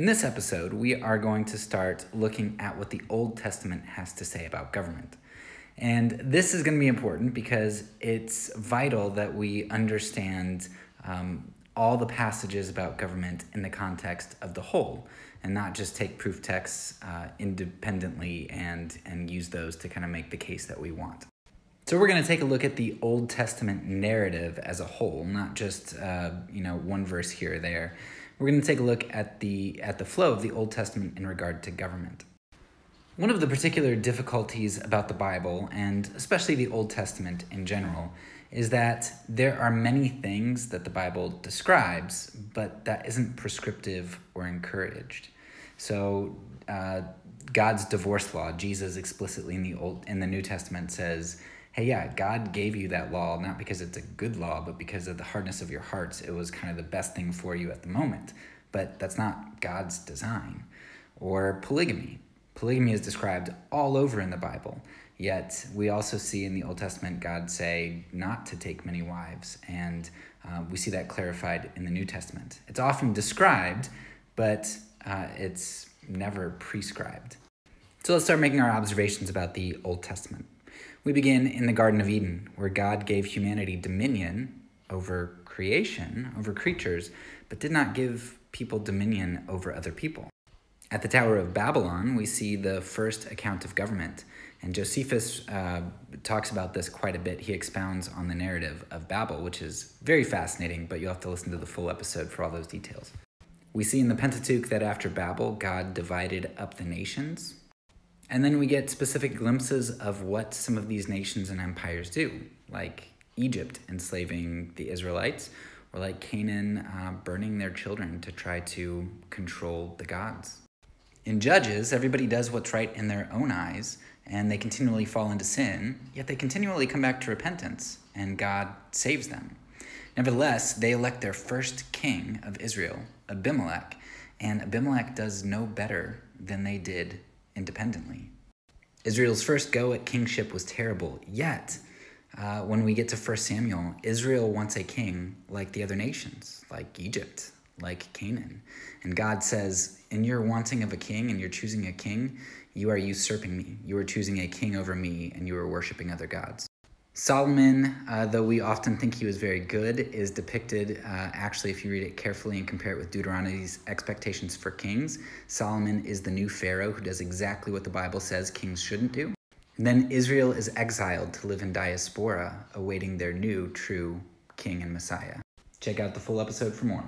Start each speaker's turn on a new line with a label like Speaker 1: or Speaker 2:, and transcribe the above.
Speaker 1: In this episode, we are going to start looking at what the Old Testament has to say about government. And this is going to be important because it's vital that we understand um, all the passages about government in the context of the whole and not just take proof texts uh, independently and, and use those to kind of make the case that we want. So we're going to take a look at the Old Testament narrative as a whole, not just uh, you know one verse here or there. We're going to take a look at the at the flow of the Old Testament in regard to government. One of the particular difficulties about the Bible and especially the Old Testament in general is that there are many things that the Bible describes, but that isn't prescriptive or encouraged. So uh, God's divorce law, Jesus explicitly in the Old in the New Testament says hey, yeah, God gave you that law, not because it's a good law, but because of the hardness of your hearts, it was kind of the best thing for you at the moment. But that's not God's design. Or polygamy. Polygamy is described all over in the Bible. Yet we also see in the Old Testament God say not to take many wives, and uh, we see that clarified in the New Testament. It's often described, but uh, it's never prescribed. So let's start making our observations about the Old Testament. We begin in the Garden of Eden, where God gave humanity dominion over creation, over creatures, but did not give people dominion over other people. At the Tower of Babylon, we see the first account of government, and Josephus uh, talks about this quite a bit. He expounds on the narrative of Babel, which is very fascinating, but you'll have to listen to the full episode for all those details. We see in the Pentateuch that after Babel, God divided up the nations, and then we get specific glimpses of what some of these nations and empires do, like Egypt enslaving the Israelites, or like Canaan uh, burning their children to try to control the gods. In Judges, everybody does what's right in their own eyes, and they continually fall into sin, yet they continually come back to repentance, and God saves them. Nevertheless, they elect their first king of Israel, Abimelech, and Abimelech does no better than they did independently. Israel's first go at kingship was terrible, yet, uh, when we get to 1 Samuel, Israel wants a king like the other nations, like Egypt, like Canaan. And God says, In your wanting of a king and your choosing a king, you are usurping me. You are choosing a king over me and you are worshiping other gods. Solomon, uh, though we often think he was very good, is depicted uh, actually, if you read it carefully and compare it with Deuteronomy's expectations for kings, Solomon is the new Pharaoh who does exactly what the Bible says kings shouldn't do. And then Israel is exiled to live in diaspora, awaiting their new true king and Messiah. Check out the full episode for more.